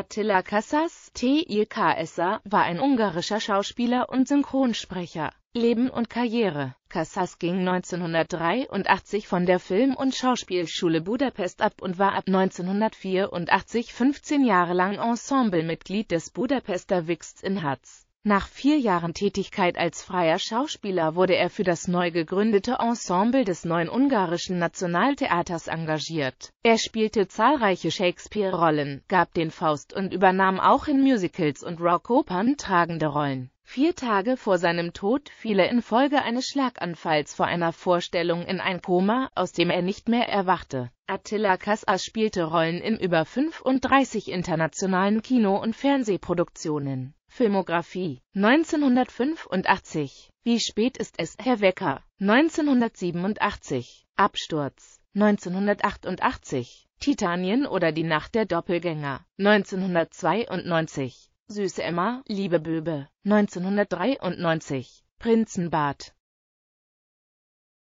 Attila Kassas, T.I. Ksa, war ein ungarischer Schauspieler und Synchronsprecher. Leben und Karriere Kassas ging 1983 von der Film- und Schauspielschule Budapest ab und war ab 1984 15 Jahre lang Ensemblemitglied des Budapester Wixt in Hatz. Nach vier Jahren Tätigkeit als freier Schauspieler wurde er für das neu gegründete Ensemble des Neuen Ungarischen Nationaltheaters engagiert. Er spielte zahlreiche Shakespeare-Rollen, gab den Faust und übernahm auch in Musicals und Rockopern tragende Rollen. Vier Tage vor seinem Tod fiel er infolge eines Schlaganfalls vor einer Vorstellung in ein Koma, aus dem er nicht mehr erwachte. Attila Kassas spielte Rollen in über 35 internationalen Kino- und Fernsehproduktionen. Filmografie 1985 Wie spät ist es, Herr Wecker? 1987 Absturz 1988 Titanien oder die Nacht der Doppelgänger 1992 Süße Emma, Liebe Böbe, 1993, Prinzenbad